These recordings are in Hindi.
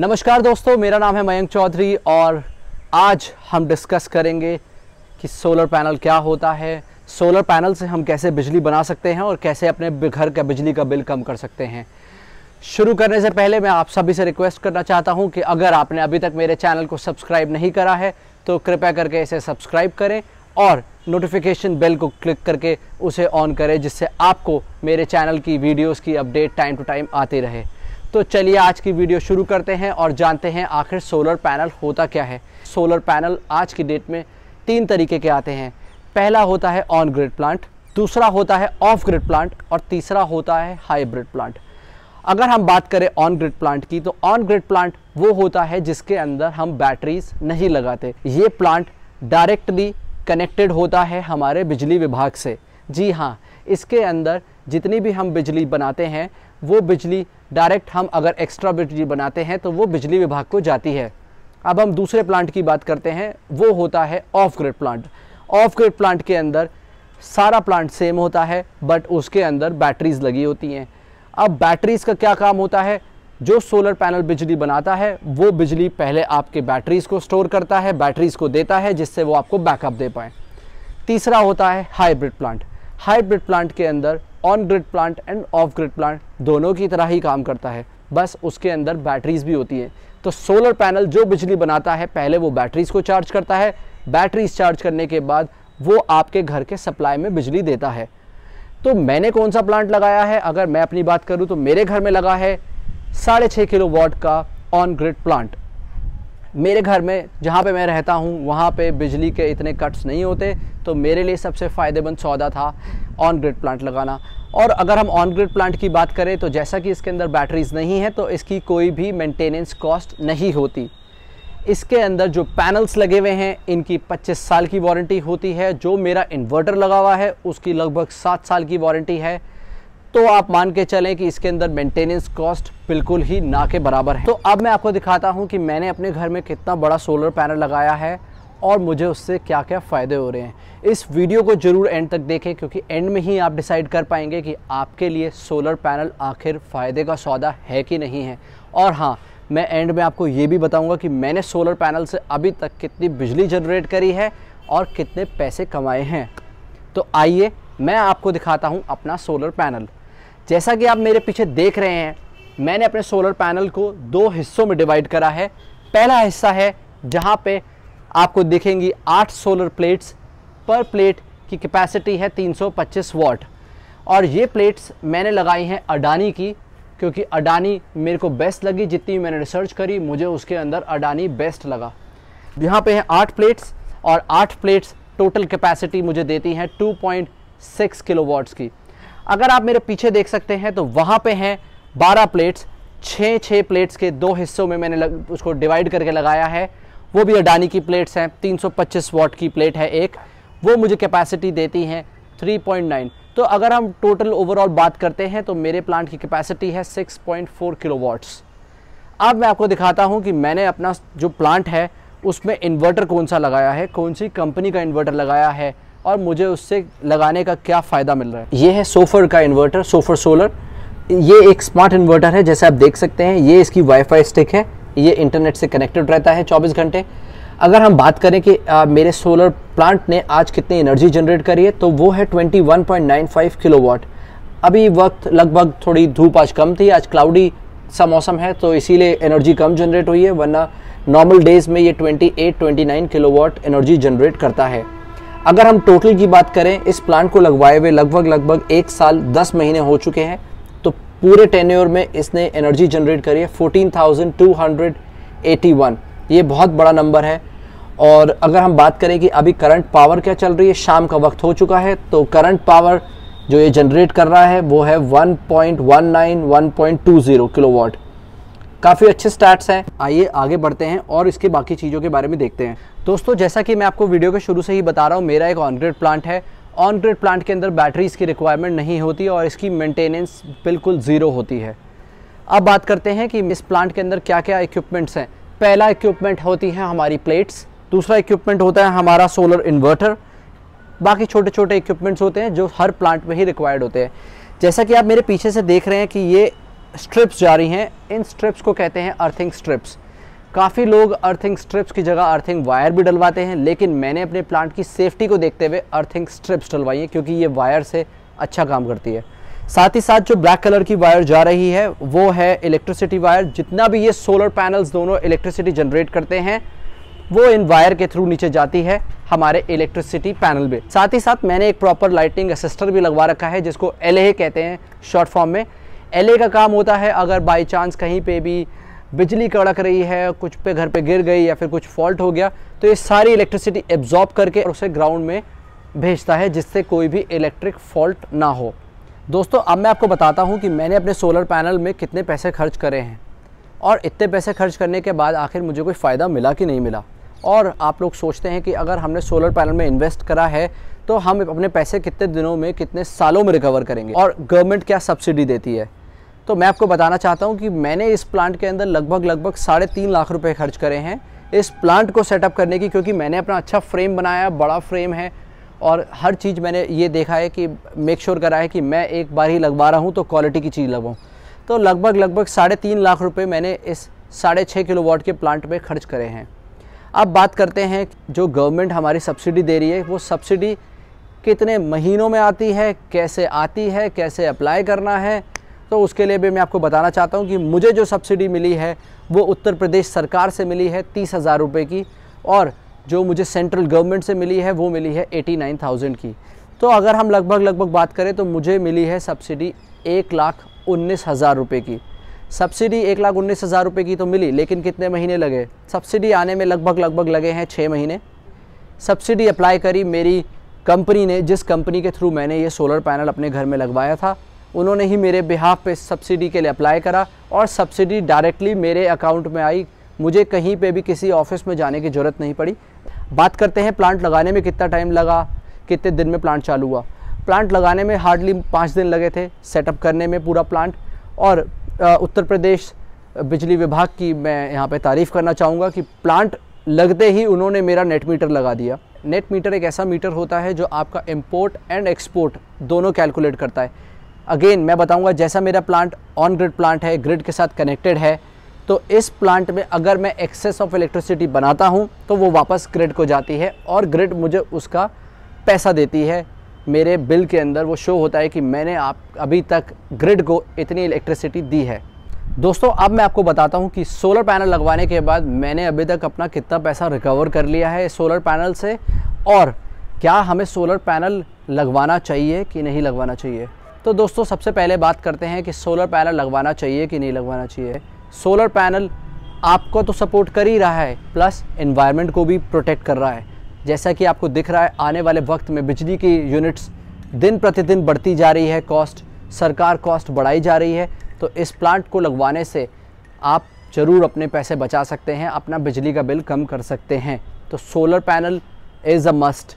नमस्कार दोस्तों मेरा नाम है मयंक चौधरी और आज हम डिस्कस करेंगे कि सोलर पैनल क्या होता है सोलर पैनल से हम कैसे बिजली बना सकते हैं और कैसे अपने घर का बिजली का बिल कम कर सकते हैं शुरू करने से पहले मैं आप सभी से रिक्वेस्ट करना चाहता हूं कि अगर आपने अभी तक मेरे चैनल को सब्सक्राइब नहीं करा है तो कृपया करके इसे सब्सक्राइब करें और नोटिफिकेशन बेल को क्लिक करके उसे ऑन करें जिससे आपको मेरे चैनल की वीडियोस की अपडेट टाइम टू टाइम आती रहे तो चलिए आज की वीडियो शुरू करते हैं और जानते हैं आखिर सोलर पैनल होता क्या है सोलर पैनल आज की डेट में तीन तरीके के आते हैं पहला होता है ऑन ग्रिड प्लांट दूसरा होता है ऑफ ग्रिड प्लांट और तीसरा होता है हाइब्रिड प्लांट अगर हम बात करें ऑन ग्रिड प्लांट की तो ऑन ग्रिड प्लांट वो होता है जिसके अंदर हम बैटरीज नहीं लगाते ये प्लांट डायरेक्टली कनेक्टेड होता है हमारे बिजली विभाग से जी हाँ इसके अंदर जितनी भी हम बिजली बनाते हैं वो बिजली डायरेक्ट हम अगर एक्स्ट्रा बिजली बनाते हैं तो वो बिजली विभाग को जाती है अब हम दूसरे प्लांट की बात करते हैं वो होता है off grid plant off grid plant के अंदर सारा प्लांट सेम होता है बट उसके अंदर बैटरीज लगी होती हैं अब बैटरीज का क्या काम होता है जो सोलर पैनल बिजली बनाता है वो बिजली पहले आपके बैटरीज को स्टोर करता है बैटरीज को देता है जिससे वो आपको बैकअप दे पाए तीसरा होता है हाइब्रिड प्लांट हाइब्रिड प्लांट के अंदर on grid plant and off grid plant दोनों की तरह ही काम करता है बस उसके अंदर बैटरीज भी होती हैं तो सोलर पैनल जो बिजली बनाता है पहले वो बैटरीज को चार्ज करता है बैटरीज चार्ज करने के बाद वो आपके घर के सप्लाई में बिजली देता है तो मैंने कौन सा प्लांट लगाया है अगर मैं अपनी बात करूँ तो मेरे घर में लगा है साढ़े छः किलो वॉट का ऑन ग्रिड प्लांट मेरे घर में जहाँ पे मैं रहता हूँ वहाँ पे बिजली के इतने कट्स नहीं होते तो मेरे लिए सबसे फ़ायदेमंद सौदा था ऑन ग्रिड प्लांट लगाना और अगर हम ऑन ग्रिड प्लांट की बात करें तो जैसा कि इसके अंदर बैटरीज नहीं है तो इसकी कोई भी मेंटेनेंस कॉस्ट नहीं होती इसके अंदर जो पैनल्स लगे हुए हैं इनकी 25 साल की वारंटी होती है जो मेरा इन्वर्टर लगा हुआ है उसकी लगभग सात साल की वारंटी है तो आप मान के चलें कि इसके अंदर मेंटेनेंस कॉस्ट बिल्कुल ही ना के बराबर है तो अब मैं आपको दिखाता हूँ कि मैंने अपने घर में कितना बड़ा सोलर पैनल लगाया है और मुझे उससे क्या क्या फ़ायदे हो रहे हैं इस वीडियो को ज़रूर एंड तक देखें क्योंकि एंड में ही आप डिसाइड कर पाएंगे कि आपके लिए सोलर पैनल आखिर फ़ायदे का सौदा है कि नहीं है और हाँ मैं एंड में आपको ये भी बताऊँगा कि मैंने सोलर पैनल से अभी तक कितनी बिजली जनरेट करी है और कितने पैसे कमाए हैं तो आइए मैं आपको दिखाता हूँ अपना सोलर पैनल जैसा कि आप मेरे पीछे देख रहे हैं मैंने अपने सोलर पैनल को दो हिस्सों में डिवाइड करा है पहला हिस्सा है जहाँ पे आपको दिखेंगी आठ सोलर प्लेट्स पर प्लेट की कैपेसिटी है 325 वॉट और ये प्लेट्स मैंने लगाई हैं अडानी की क्योंकि अडानी मेरे को बेस्ट लगी जितनी मैंने रिसर्च करी मुझे उसके अंदर अडानी बेस्ट लगा यहाँ पे हैं आठ प्लेट्स और आठ प्लेट्स टोटल कैपेसिटी मुझे देती हैं 2.6 किलोवाट्स की अगर आप मेरे पीछे देख सकते हैं तो वहाँ पे हैं 12 प्लेट्स छः छः प्लेट्स के दो हिस्सों में मैंने लग, उसको डिवाइड करके लगाया है वो भी अडानी की प्लेट्स हैं 325 वॉट की प्लेट है एक वो मुझे कैपेसिटी देती हैं 3.9 तो अगर हम टोटल ओवरऑल बात करते हैं तो मेरे प्लांट की कैपेसिटी है 6.4 वॉट्स अब मैं आपको दिखाता हूँ कि मैंने अपना जो प्लांट है उसमें इन्वर्टर कौन सा लगाया है कौन सी कंपनी का इन्वर्टर लगाया है और मुझे उससे लगाने का क्या फ़ायदा मिल रहा है ये है सोफर का इन्वर्टर सोफर सोलर ये एक स्मार्ट इन्वर्टर है जैसे आप देख सकते हैं ये इसकी वाईफाई स्टिक है ये इंटरनेट से कनेक्टेड रहता है 24 घंटे अगर हम बात करें कि आ, मेरे सोलर प्लांट ने आज कितनी एनर्जी जनरेट करी है तो वो है 21.95 किलोवाट अभी वक्त लगभग थोड़ी धूप आज कम थी आज क्लाउडी सा मौसम है तो इसीलिए एनर्जी कम जनरेट हुई है वरना नॉर्मल डेज़ में ये 28-29 किलोवाट एनर्जी जनरेट करता है अगर हम टोटल की बात करें इस प्लांट को लगवाए हुए लगभग लगभग एक साल दस महीने हो चुके हैं तो पूरे टेन्योर में इसने एनर्जी जनरेट करी है fourteen thousand two hundred eighty one ये बहुत बड़ा नंबर है और अगर हम बात करें कि अभी करंट पावर क्या चल रही है शाम का वक्त हो चुका है तो करंट पावर जो ये जनरेट कर रहा है वो है 1.19 1.20 किलोवाट काफ़ी अच्छे स्टार्ट हैं आइए आगे बढ़ते हैं और इसके बाकी चीज़ों के बारे में देखते हैं दोस्तों जैसा कि मैं आपको वीडियो के शुरू से ही बता रहा हूँ मेरा एक ऑनग्रेड प्लांट है ऑन ग्रेड प्लांट के अंदर बैटरीज की रिक्वायरमेंट नहीं होती और इसकी मेंटेनेंस बिल्कुल ज़ीरो होती है अब बात करते हैं कि इस प्लांट के अंदर क्या क्या इक्विपमेंट्स हैं पहला इक्विपमेंट होती है हमारी प्लेट्स दूसरा इक्विपमेंट होता है हमारा सोलर इन्वर्टर बाकी छोटे छोटे इक्विपमेंट्स होते हैं जो हर प्लांट में ही रिक्वायर्ड होते हैं जैसा कि आप मेरे पीछे से देख रहे हैं कि ये स्ट्रिप्स जा रही हैं इन स्ट्रिप्स को कहते हैं अर्थिंग स्ट्रिप्स काफ़ी लोग अर्थिंग स्ट्रिप्स की जगह अर्थिंग वायर भी डलवाते हैं लेकिन मैंने अपने प्लांट की सेफ्टी को देखते हुए अर्थिंग स्ट्रिप्स डलवाई हैं क्योंकि ये वायर से अच्छा काम करती है साथ ही साथ जो ब्लैक कलर की वायर जा रही है वो है इलेक्ट्रिसिटी वायर जितना भी ये सोलर पैनल्स दोनों इलेक्ट्रिसिटी जनरेट करते हैं वो इन वायर के थ्रू नीचे जाती है हमारे इलेक्ट्रिसिटी पैनल में साथ ही साथ मैंने एक प्रॉपर लाइटिंग असिस्टर भी लगवा रखा है जिसको एल कहते हैं शॉर्ट फॉर्म में एल का काम होता है अगर बाई चांस कहीं पर भी बिजली कड़क रही है कुछ पे घर पे गिर गई या फिर कुछ फॉल्ट हो गया तो ये सारी इलेक्ट्रिसिटी एब्जॉर्ब करके और उसे ग्राउंड में भेजता है जिससे कोई भी इलेक्ट्रिक फॉल्ट ना हो दोस्तों अब मैं आपको बताता हूँ कि मैंने अपने सोलर पैनल में कितने पैसे खर्च करे हैं और इतने पैसे खर्च करने के बाद आखिर मुझे कोई फ़ायदा मिला कि नहीं मिला और आप लोग सोचते हैं कि अगर हमने सोलर पैनल में इन्वेस्ट करा है तो हम अपने पैसे कितने दिनों में कितने सालों में रिकवर करेंगे और गवर्नमेंट क्या सब्सिडी देती है तो मैं आपको बताना चाहता हूँ कि मैंने इस प्लांट के अंदर लगभग लगभग साढ़े तीन लाख रुपये खर्च करे हैं इस प्लांट को सेटअप करने की क्योंकि मैंने अपना अच्छा फ्रेम बनाया बड़ा फ्रेम है और हर चीज़ मैंने ये देखा है कि मेक श्योर करा है कि मैं एक बार ही लगवा रहा हूँ तो क्वालिटी की चीज़ लगवाऊँ तो लगभग लगभग साढ़े तीन लाख रुपये मैंने इस साढ़े छः किलो वॉट के प्लांट में खर्च करे हैं अब बात करते हैं जो गवर्नमेंट हमारी सब्सिडी दे रही है वो सब्सिडी कितने महीनों में आती है कैसे आती है कैसे अप्लाई करना है तो उसके लिए भी मैं आपको बताना चाहता हूँ कि मुझे जो सब्सिडी मिली है वो उत्तर प्रदेश सरकार से मिली है तीस हज़ार रुपये की और जो मुझे सेंट्रल गवर्नमेंट से मिली है वो मिली है एटी नाइन थाउजेंड की तो अगर हम लगभग लगभग बात करें तो मुझे मिली है सब्सिडी एक लाख उन्नीस हज़ार रुपये की सब्सिडी एक लाख उन्नीस हज़ार रुपये की तो मिली लेकिन कितने महीने लगे सब्सिडी आने में लगभग लगभग लगे हैं छः महीने सब्सिडी अप्लाई करी मेरी कंपनी ने जिस कंपनी के थ्रू मैंने ये सोलर पैनल अपने घर में लगवाया था उन्होंने ही मेरे बिहाफ पे सब्सिडी के लिए अप्लाई करा और सब्सिडी डायरेक्टली मेरे अकाउंट में आई मुझे कहीं पे भी किसी ऑफिस में जाने की ज़रूरत नहीं पड़ी बात करते हैं प्लांट लगाने में कितना टाइम लगा कितने दिन में प्लांट चालू हुआ प्लांट लगाने में हार्डली पाँच दिन लगे थे सेटअप करने में पूरा प्लांट और उत्तर प्रदेश बिजली विभाग की मैं यहाँ पर तारीफ़ करना चाहूँगा कि प्लांट लगते ही उन्होंने मेरा नेट मीटर लगा दिया नेट मीटर एक ऐसा मीटर होता है जो आपका इम्पोर्ट एंड एक्सपोर्ट दोनों कैलकुलेट करता है अगेन मैं बताऊंगा जैसा मेरा प्लांट ऑन ग्रिड प्लांट है ग्रिड के साथ कनेक्टेड है तो इस प्लांट में अगर मैं एक्सेस ऑफ इलेक्ट्रिसिटी बनाता हूँ तो वो वापस ग्रिड को जाती है और ग्रिड मुझे उसका पैसा देती है मेरे बिल के अंदर वो शो होता है कि मैंने आप अभी तक ग्रिड को इतनी इलेक्ट्रिसिटी दी है दोस्तों अब मैं आपको बताता हूँ कि सोलर पैनल लगवाने के बाद मैंने अभी तक अपना कितना पैसा रिकवर कर लिया है सोलर पैनल से और क्या हमें सोलर पैनल लगवाना चाहिए कि नहीं लगवाना चाहिए तो दोस्तों सबसे पहले बात करते हैं कि सोलर पैनल लगवाना चाहिए कि नहीं लगवाना चाहिए सोलर पैनल आपको तो सपोर्ट कर ही रहा है प्लस इन्वायरमेंट को भी प्रोटेक्ट कर रहा है जैसा कि आपको दिख रहा है आने वाले वक्त में बिजली की यूनिट्स दिन प्रतिदिन बढ़ती जा रही है कॉस्ट सरकार कॉस्ट बढ़ाई जा रही है तो इस प्लांट को लगवाने से आप ज़रूर अपने पैसे बचा सकते हैं अपना बिजली का बिल कम कर सकते हैं तो solar panel is a must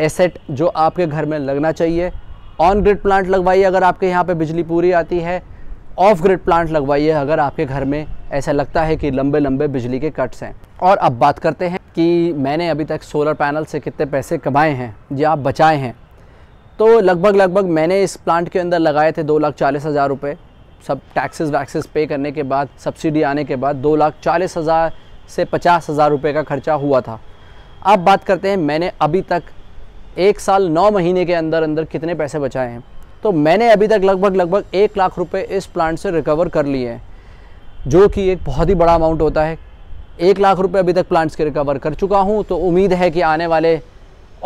asset जो आपके घर में लगना चाहिए ऑन ग्रिड प्लांट लगवाइए अगर आपके यहाँ पे बिजली पूरी आती है ऑफ ग्रिड प्लांट लगवाइए अगर आपके घर में ऐसा लगता है कि लंबे लंबे बिजली के कट्स हैं और अब बात करते हैं कि मैंने अभी तक सोलर पैनल से कितने पैसे कमाए हैं या आप बचाए हैं तो लगभग लगभग मैंने इस प्लांट के अंदर लगाए थे दो लाख चालीस हज़ार रुपये सब टैक्सेस वैक्सेस पे करने के बाद सब्सिडी आने के बाद दो लाख चालीस हज़ार से पचास हज़ार रुपये का खर्चा हुआ था अब बात करते हैं मैंने अभी तक एक साल नौ महीने के अंदर अंदर कितने पैसे बचाए हैं तो मैंने अभी तक लगभग लगभग एक लाख रुपए इस प्लांट से रिकवर कर लिए हैं जो कि एक बहुत ही बड़ा अमाउंट होता है एक लाख रुपए अभी तक प्लांट्स के रिकवर कर चुका हूं तो उम्मीद है कि आने वाले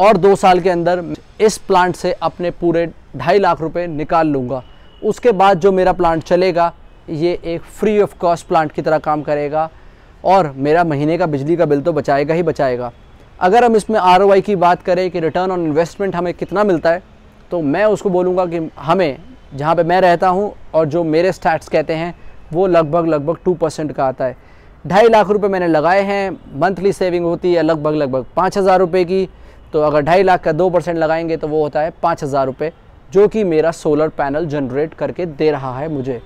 और दो साल के अंदर इस प्लांट से अपने पूरे ढाई लाख रुपये निकाल लूँगा उसके बाद जो मेरा प्लांट चलेगा ये एक फ्री ऑफ कॉस्ट प्लांट की तरह काम करेगा और मेरा महीने का बिजली का बिल तो बचाएगा ही बचाएगा अगर हम इसमें आर की बात करें कि रिटर्न ऑन इन्वेस्टमेंट हमें कितना मिलता है तो मैं उसको बोलूँगा कि हमें जहाँ पर मैं रहता हूँ और जो मेरे स्टैट्स कहते हैं वो लगभग लगभग टू परसेंट का आता है ढाई लाख रुपये मैंने लगाए हैं मंथली सेविंग होती है लगभग लगभग पाँच हज़ार रुपये की तो अगर ढाई लाख का दो परसेंट लगाएंगे तो वो होता है पाँच हज़ार रुपये जो कि मेरा सोलर पैनल जनरेट करके दे रहा है मुझे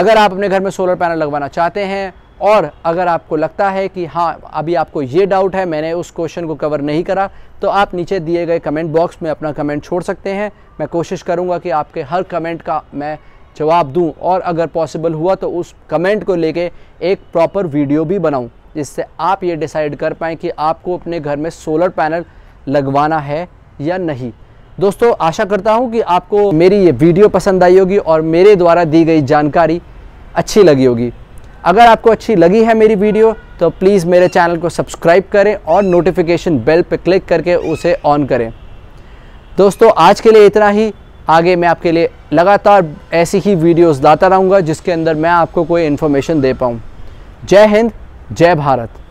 अगर आप अपने घर में सोलर पैनल लगवाना चाहते हैं और अगर आपको लगता है कि हाँ अभी आपको ये डाउट है मैंने उस क्वेश्चन को कवर नहीं करा तो आप नीचे दिए गए कमेंट बॉक्स में अपना कमेंट छोड़ सकते हैं मैं कोशिश करूँगा कि आपके हर कमेंट का मैं जवाब दूँ और अगर पॉसिबल हुआ तो उस कमेंट को लेके एक प्रॉपर वीडियो भी बनाऊँ जिससे आप ये डिसाइड कर पाएँ कि आपको अपने घर में सोलर पैनल लगवाना है या नहीं दोस्तों आशा करता हूँ कि आपको मेरी ये वीडियो पसंद आई होगी और मेरे द्वारा दी गई जानकारी अच्छी लगी होगी अगर आपको अच्छी लगी है मेरी वीडियो तो प्लीज़ मेरे चैनल को सब्सक्राइब करें और नोटिफिकेशन बेल पर क्लिक करके उसे ऑन करें दोस्तों आज के लिए इतना ही आगे मैं आपके लिए लगातार ऐसी ही वीडियोस लाता रहूँगा जिसके अंदर मैं आपको कोई इन्फॉर्मेशन दे पाऊँ जय हिंद जय भारत